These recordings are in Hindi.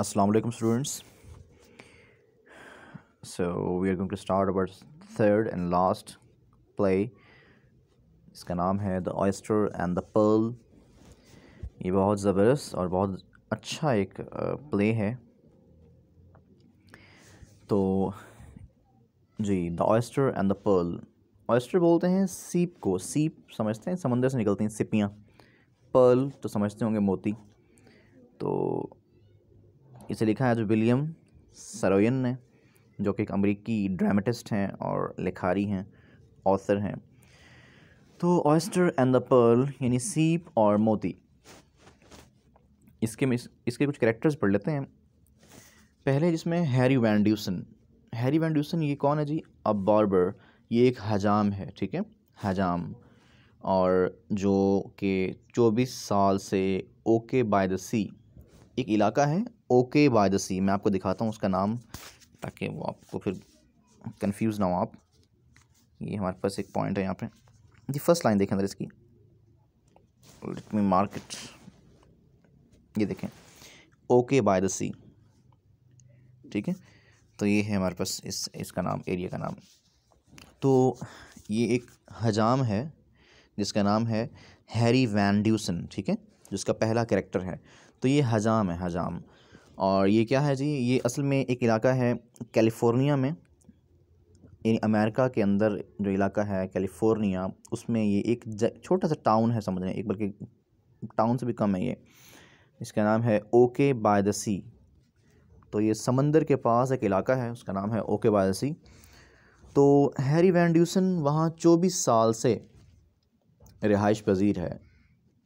assalamu alaikum students so we are going to start our third and last play इसका नाम है the oyster and the pearl ये बहुत ज़बरदस्त और बहुत अच्छा एक प्ले है तो जी the oyster and the pearl oyster बोलते हैं सीप को सीप समझते हैं समंदर से निकलती हैं सिपियाँ पर्ल तो समझते होंगे मोती तो इसे लिखा है जो विलियम सरोयन ने जो कि एक अमरीकी ड्रामेटिस्ट हैं और लिखारी हैं ऑथर हैं तो ऑयस्टर एंड द पर्ल यानी सीप और मोती इसके में इसके कुछ करेक्टर्स पढ़ लेते हैं पहले जिसमें Harry Van Dusen Harry Van Dusen ये कौन है जी अब बार्बर ये एक हजाम है ठीक है हजाम और जो के 24 साल से ओके बाय द सी एक इलाका है ओके बाय द सी मैं आपको दिखाता हूँ उसका नाम ताकि वो आपको फिर कंफ्यूज ना हो आप ये हमारे पास एक पॉइंट है यहाँ पे जी फर्स्ट लाइन देखें अंदर इसकी लेट मी मार्केट ये देखें ओके बाय द सी ठीक है तो ये है हमारे पास इस इसका नाम एरिया का नाम तो ये एक हजाम है जिसका नाम है हैरी वैन ड्यूसन ठीक है जिसका पहला कैरेक्टर है तो ये हजाम है हजाम और ये क्या है जी ये असल में एक इलाका है कैलिफोर्निया में यानी अमेरिका के अंदर जो इलाका है कैलिफोर्निया उसमें ये एक छोटा सा टाउन है समझ लें एक बल्कि टाउन से भी कम है ये इसका नाम है ओके बाय द सी तो ये समंदर के पास एक इलाका है उसका नाम है ओके बाय द सी तो हैरी वैंड्यूसन वहाँ चौबीस साल से रिहाइश पजीर है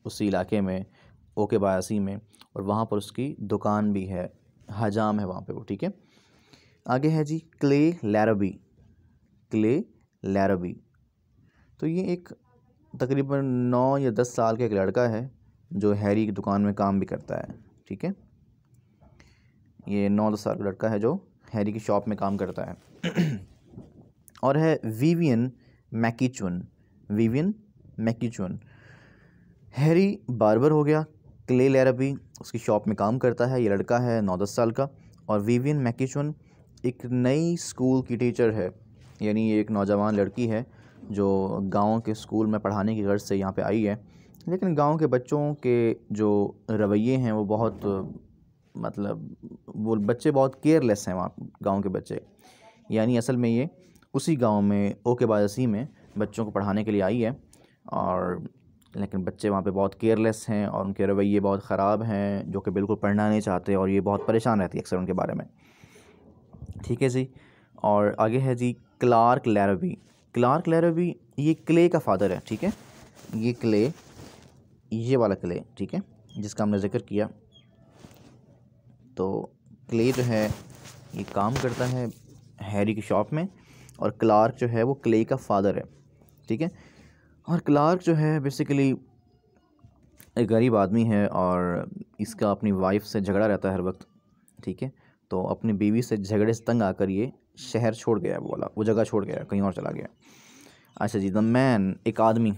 उसी इलाके में ओके बायासी में और वहाँ पर उसकी दुकान भी है हजाम है वहाँ पे वो ठीक है आगे है जी क्ले लैरबी क्ले लैरबी तो ये एक तकरीबन नौ या दस साल का एक लड़का है जो हैरी की दुकान में काम भी करता है ठीक है ये नौ दस साल का लड़का है जो हैरी की शॉप में काम करता है और है Vivian McCutcheon Vivian McCutcheon Harry barber हो गया क्ले लेरा भी उसकी शॉप में काम करता है ये लड़का है नौ दस साल का और विवियन मैकिचन एक नई स्कूल की टीचर है यानी एक नौजवान लड़की है जो गांव के स्कूल में पढ़ाने की गर्ज से यहाँ पे आई है लेकिन गांव के बच्चों के जो रवैये हैं वो बहुत मतलब वो बच्चे बहुत केयरलेस हैं वहाँ गाँव के बच्चे यानी असल में ये उसी गांव में ओके बाजसी में बच्चों को पढ़ाने के लिए आई है और लेकिन बच्चे वहाँ पे बहुत केयरलेस हैं और उनके रवैये बहुत ख़राब हैं जो कि बिल्कुल पढ़ना नहीं चाहते और ये बहुत परेशान रहती है अक्सर उनके बारे में ठीक है जी और आगे है जी क्लार्क लैरवी क्लार्क लैरवी ये क्ले का फादर है ठीक है ये क्ले ये वाला क्ले ठीक है जिसका हमने जिक्र किया तो क्ले जो है ये काम करता है हैरी की शॉप में और क्लार्क जो है वो क्ले का फादर है ठीक है और क्लार्क जो है बेसिकली एक गरीब आदमी है और इसका अपनी वाइफ से झगड़ा रहता है हर वक्त ठीक है तो अपनी बीवी से झगड़े से तंग आकर ये शहर छोड़ गया वो वाला वो जगह छोड़ गया कहीं और चला गया अच्छा जी द मैन एक आदमी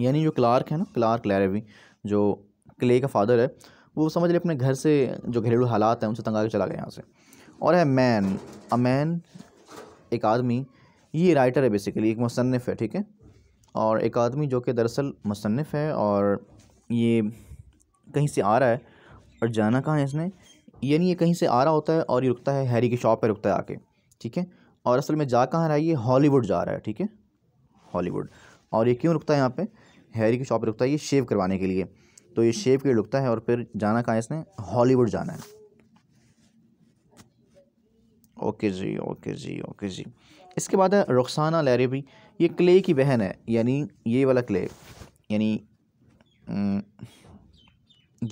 यानी जो क्लार्क है ना क्लार्क लैरवी जो क्ले का फादर है वो समझ ले अपने घर से जो घरेलू हालात हैं उनसे तंग आकर चला गया यहाँ से और है मैन अ मैन एक आदमी ये राइटर है बेसिकली एक मुसनफ़ है ठीक है और एक आदमी जो कि दरअसल मुसनफ़ है और ये कहीं से आ रहा है और जाना कहाँ है इसने यानी ये कहीं से आ रहा होता है और ये रुकता है हैरी की शॉप पर रुकता है आके ठीक है और असल में जा कहाँ रहा है ये हॉलीवुड जा रहा है ठीक है हॉलीवुड और ये क्यों रुकता है यहाँ पे हैरी की शॉप पर रुकता है ये शेव करवाने के लिए तो ये शेव के रुकता है और फिर जाना कहाँ है इसने हॉलीवुड जाना है ओके जी ओके जी ओके जी इसके बाद है रुखसाना लहरेबी ये क्ले की बहन है यानी ये वाला क्ले यानी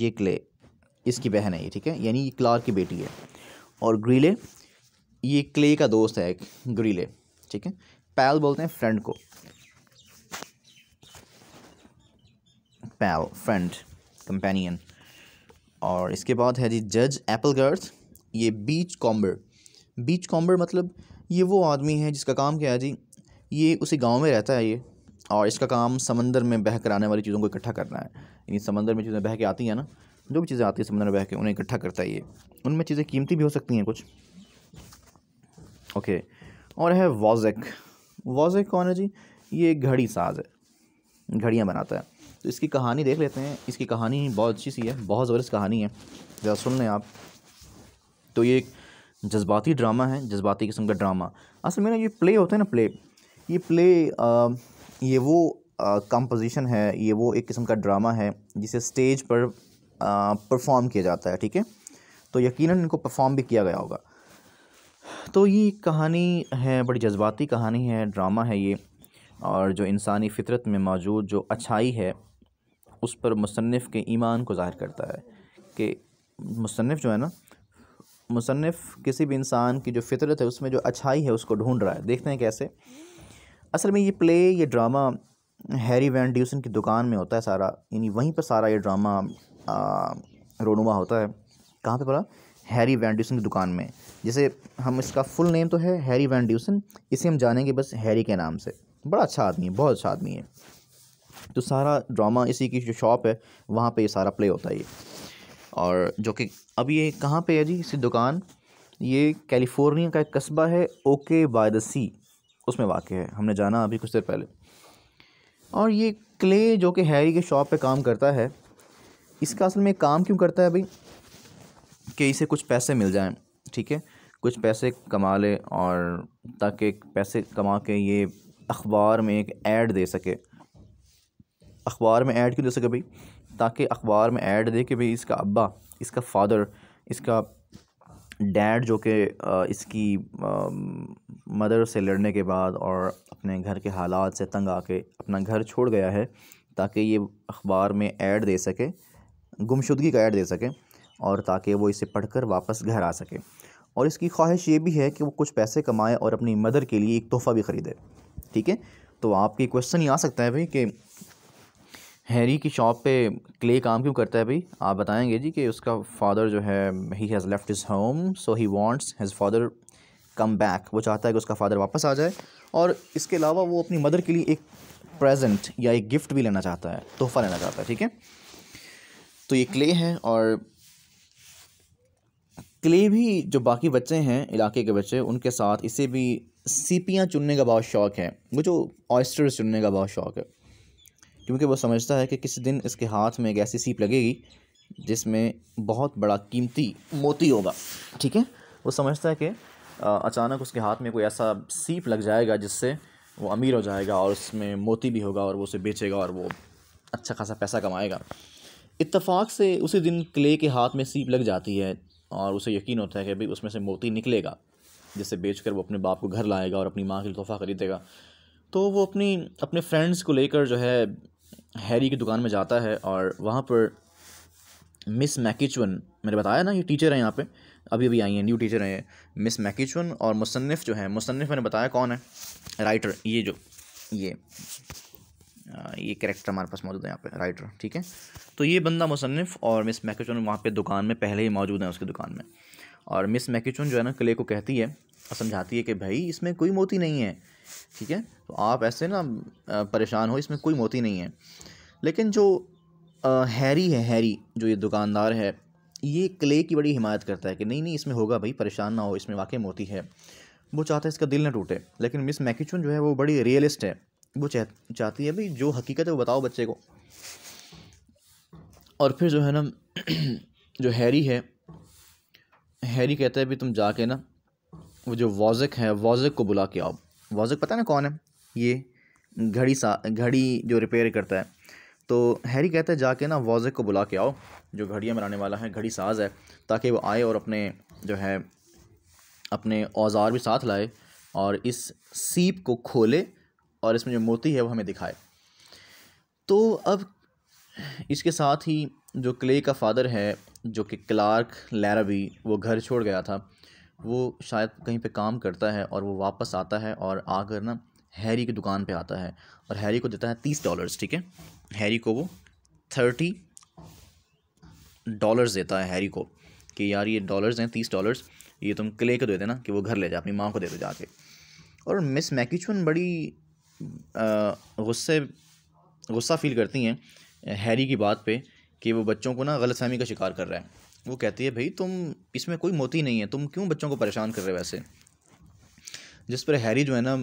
ये क्ले इसकी बहन है ये ठीक है यानी ये क्लार की बेटी है और ग्रीले ये क्ले का दोस्त है एक ग्रीले ठीक है पैल बोलते हैं फ्रेंड को पैल फ्रेंड कंपेनियन और इसके बाद है जी जज एपल गर्थ ये बीच कॉम्बर बीच कॉम्बर मतलब ये वो आदमी है जिसका काम क्या है जी ये उसी गाँव में रहता है ये और इसका काम समंदर में बह कर आने वाली चीज़ों को इकट्ठा करना है यानी समंदर में चीज़ें बह के आती हैं ना जो भी चीज़ें आती हैं समंदर में बह के उन्हें इकट्ठा करता है ये उनमें चीज़ें कीमती भी हो सकती हैं कुछ ओके और है वॉजेक वॉजेक कौन है जी ये घड़ी साज है घड़ियाँ बनाता है तो इसकी कहानी देख लेते हैं इसकी कहानी बहुत अच्छी सी है बहुत ज़बरदस्त कहानी है ज़रा सुन लें आप तो ये जज्बाती ड्रामा है जज्बाती किस्म का ड्रामा असल में ना ये प्ले होते हैं ना प्ले ये प्ले आ, ये वो कंपोजिशन है ये वो एक किस्म का ड्रामा है जिसे स्टेज पर परफॉर्म किया जाता है ठीक है तो यकीनन इनको परफॉर्म भी किया गया होगा तो ये कहानी है बड़ी जज्बाती कहानी है ड्रामा है ये और जो इंसानी फितरत में मौजूद जो अच्छाई है उस पर मुसनफ़ के ईमान को ज़ाहिर करता है कि मुसनफ़ जो है ना मुसनफ़ किसी भी इंसान की जो फितरत है उसमें जो अच्छाई है उसको ढूंढ रहा है देखते हैं कैसे असल में ये प्ले ये ड्रामा हैरी वैन ड्यूसन की दुकान में होता है सारा यानी वहीं पर सारा ये ड्रामा रोनुमा होता है कहाँ पे पड़ा हैरी वैन ड्यूसन की दुकान में जैसे हम इसका फुल नेम तो है हैरी वैन ड्यूसन इसे हम जानेंगे बस हैरी के नाम से बड़ा अच्छा आदमी है बहुत अच्छा आदमी है तो सारा ड्रामा इसी की जो शॉप है वहाँ पर ये सारा प्ले होता है ये और जो कि अब ये कहाँ पे है जी इसकी दुकान ये कैलिफोर्निया का एक कस्बा है ओके बाय द सी उसमें वाक़ है हमने जाना अभी कुछ देर पहले और ये क्ले जो कि हैरी के शॉप पे काम करता है इसका असल में काम क्यों करता है भाई कि इसे कुछ पैसे मिल जाएं ठीक है कुछ पैसे कमा ले और ताकि पैसे कमा के ये अखबार में एक ऐड दे सके अखबार में ऐड क्यों दे सके भाई ताकि अखबार में ऐड दे कि भाई इसका अब्बा इसका फ़ादर इसका डैड जो कि इसकी मदर से लड़ने के बाद और अपने घर के हालात से तंग आके अपना घर छोड़ गया है ताकि ये अखबार में ऐड दे सके गुमशुदगी का ऐड दे सके और ताकि वो इसे पढ़कर वापस घर आ सके और इसकी ख्वाहिश ये भी है कि वो कुछ पैसे कमाए और अपनी मदर के लिए एक तोहफ़ा भी ख़रीदे ठीक है तो आपकी क्वेश्चन ये आ सकता है भाई कि हैरी की शॉप पे क्ले काम क्यों करता है भाई आप बताएंगे जी कि उसका फादर जो है he has left his home so he wants his father come back वो चाहता है कि उसका फादर वापस आ जाए और इसके अलावा वो अपनी मदर के लिए एक प्रेजेंट या एक गिफ्ट भी लेना चाहता है तोहफा लेना चाहता है ठीक है तो ये क्ले है और क्ले भी जो बाकी बच्चे हैं इलाके के बच्चे उनके साथ इसे भी सीपियाँ चुनने का बहुत शौक़ है वो जो ऑयस्टर्स चुनने का बहुत शौक़ है क्योंकि वो समझता है कि किसी दिन इसके हाथ में एक ऐसी सीप लगेगी जिसमें बहुत बड़ा कीमती मोती होगा ठीक है वो समझता है कि अचानक उसके हाथ में कोई ऐसा सीप लग जाएगा जिससे वो अमीर हो जाएगा और उसमें मोती भी होगा और वो उसे बेचेगा और वो अच्छा खासा पैसा कमाएगा इतफाक़ से उसी दिन क्ले के हाथ में सीप लग जाती है और उसे यकीन होता है कि भाई उसमें से मोती निकलेगा जिसे बेचकर वो अपने बाप को घर लाएगा और अपनी माँ के लिए तोहफ़ा ख़रीदेगा तो वो अपनी अपने फ्रेंड्स को लेकर जो है हैरी की दुकान में जाता है और वहाँ पर मिस मैकिचवन मैंने बताया ना ये टीचर हैं यहाँ पे अभी अभी आई हैं न्यू टीचर हैं मिस मैकिचवन और मुसनफ़ जो है मुसनफ़ मैंने बताया कौन है राइटर ये जो ये ये करेक्टर हमारे पास मौजूद है यहाँ पे राइटर ठीक है तो ये बंदा मुसनफ़ और मिस मैकिचवन वहाँ पे दुकान में पहले ही मौजूद है उसकी दुकान में और मिस मैकिचवन जो है ना क्ले को कहती है और समझाती है कि भाई इसमें कोई मोती नहीं है ठीक है तो आप ऐसे ना परेशान हो इसमें कोई मोती नहीं है लेकिन जो हैरी है हैरी जो ये दुकानदार है ये क्ले की बड़ी हिमायत करता है कि नहीं नहीं इसमें होगा भाई परेशान ना हो इसमें वाकई मोती है वो चाहता है इसका दिल ना टूटे लेकिन मिस मैकिचुन जो है वो बड़ी रियलिस्ट है वो चाहती है भाई जो हकीकत है वो बताओ बच्चे को और फिर जो है ना जो हैरी है हैरी कहता है भी तुम जाके ना वो जो वॉजक है वॉजक को बुला के आओ वॉजक पता ना कौन है ये घड़ी सा घड़ी जो रिपेयर करता है तो हैरी कहता है जाके ना वॉजक को बुला के आओ जो घड़ियाँ बनाने वाला है घड़ी साज है ताकि वो आए और अपने जो है अपने औजार भी साथ लाए और इस सीप को खोले और इसमें जो मोती है वो हमें दिखाए तो अब इसके साथ ही जो क्ले का फादर है जो कि क्लार्क लैराबी वो घर छोड़ गया था वो शायद कहीं पे काम करता है और वो वापस आता है और आकर ना हैरी की दुकान पे आता है और हैरी को देता है तीस डॉलर्स ठीक है हैरी को वो थर्टी डॉलर्स देता है हैरी को कि यार ये डॉलर्स हैं तीस डॉलर्स ये तुम क्ले को दे देना कि वो घर ले जाए अपनी माँ को दे दो जाके और मिस मैकीचुअन बड़ी गुस्से गुस्सा फील करती हैं हैरी की बात पे कि वो बच्चों को ना गलतफहमी का शिकार कर रहा है वो कहती है भाई तुम इसमें कोई मोती नहीं है तुम क्यों बच्चों को परेशान कर रहे हो वैसे जिस पर हैरी जो है ना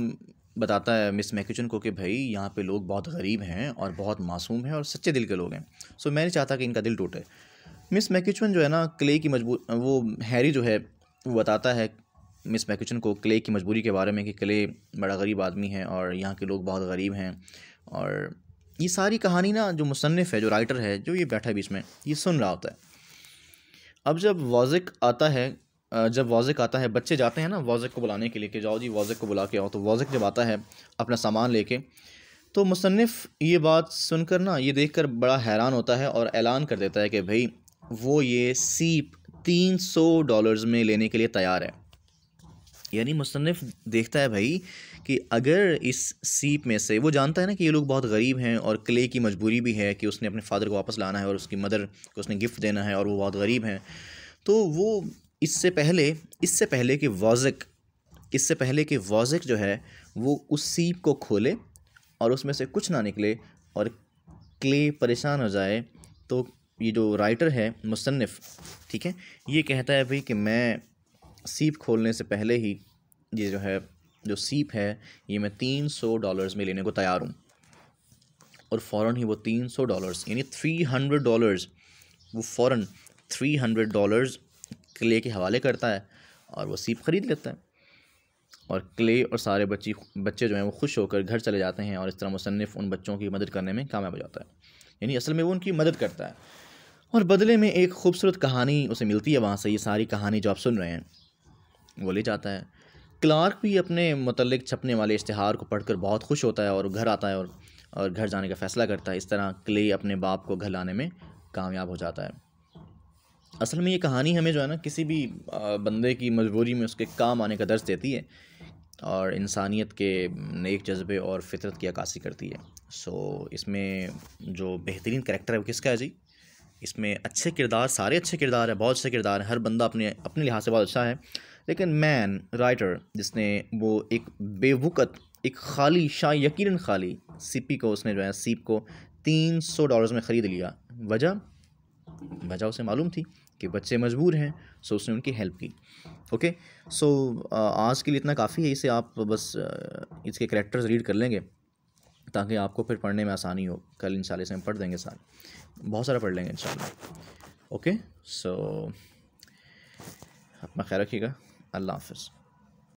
बताता है मिस मैकिचन को कि भाई यहाँ पे लोग बहुत गरीब हैं और बहुत मासूम हैं और सच्चे दिल के लोग हैं सो मैं नहीं चाहता कि इनका दिल टूटे मिस मैकिचन जो है ना क्ले की मजबूर वो हैरी जो है वो बताता है मिस मैकिचन को क्ले की मजबूरी के बारे में कि क्ले बड़ा गरीब आदमी है और यहाँ के लोग बहुत गरीब हैं और ये सारी कहानी ना जो मुसनफ़ है जो राइटर है जो ये बैठा है बीच में ये सुन रहा होता है अब जब वाजिक आता है जब वाजिक आता है बच्चे जाते हैं ना वॉजिक को बुलाने के लिए कि जाओ जी वाजिक को बुला के आओ तो वॉजिक जब आता है अपना सामान लेके तो मुसनफ़ ये बात सुनकर ना ये देख कर बड़ा हैरान होता है और ऐलान कर देता है कि भाई वो ये सीप तीन सौ डॉलर्स में लेने के लिए तैयार है यानी मुसनफ़ देखता है भाई कि अगर इस सीप में से वो जानता है ना कि ये लोग बहुत गरीब हैं और क्ले की मजबूरी भी है कि उसने अपने फादर को वापस लाना है और उसकी मदर को उसने गिफ्ट देना है और वो बहुत गरीब हैं तो वो इससे पहले इससे पहले कि वॉजिक इससे पहले कि वॉजिक जो है वो उस सीप को खोले और उसमें से कुछ ना निकले और क्ले परेशान हो जाए तो ये जो राइटर है मुसनफ़ ठीक है ये कहता है भाई कि मैं सीप खोलने से पहले ही ये जो है जो सीप है ये मैं तीन सौ डॉलर्स में लेने को तैयार हूँ और फ़ौर ही वो तीन सौ डॉलर्स यानी थ्री हंड्रेड डॉलर्स वो फ़ौर थ्री हंड्रेड डॉलर्स क्ले के हवाले करता है और वो सीप ख़रीद लेता है और क्ले और सारे बच्ची बच्चे जो हैं वो खुश होकर घर चले जाते हैं और इस तरह मुसनफ़ उन बच्चों की मदद करने में कामयाब हो जाता है यानी असल में वो उनकी मदद करता है और बदले में एक खूबसूरत कहानी उसे मिलती है वहाँ से ये सारी कहानी जो आप सुन रहे हैं वो ले जाता है क्लार्क भी अपने मतलब छपने वाले इश्तहार को पढ़कर बहुत खुश होता है और घर आता है और और घर जाने का फ़ैसला करता है इस तरह क्ले अपने बाप को घर लाने में कामयाब हो जाता है असल में ये कहानी हमें जो है ना किसी भी बंदे की मजबूरी में उसके काम आने का दर्ज देती है और इंसानियत के नेक जज्बे और फितरत की अक्सी करती है सो इसमें जो बेहतरीन करेक्टर है वो किसका है जी इसमें अच्छे किरदार सारे अच्छे किरदार है बहुत अच्छे किरदार हैं हर बंदा अपने अपने लिहाज से बहुत अच्छा है लेकिन मैन राइटर जिसने वो एक बेवकत एक खाली शाह यकीन खाली सीपी को उसने जो है सीप को तीन सौ डॉलर्स में ख़रीद लिया वजह वजह उसे मालूम थी कि बच्चे मजबूर हैं सो उसने उनकी हेल्प की ओके सो आज के लिए इतना काफ़ी है इसे आप बस इसके करेक्टर्स रीड कर लेंगे ताकि आपको फिर पढ़ने में आसानी हो कल इन से हम पढ़ देंगे साल बहुत सारा पढ़ लेंगे इन ओके सो अपना ख्याल रखिएगा আল্লাহ হাফেজ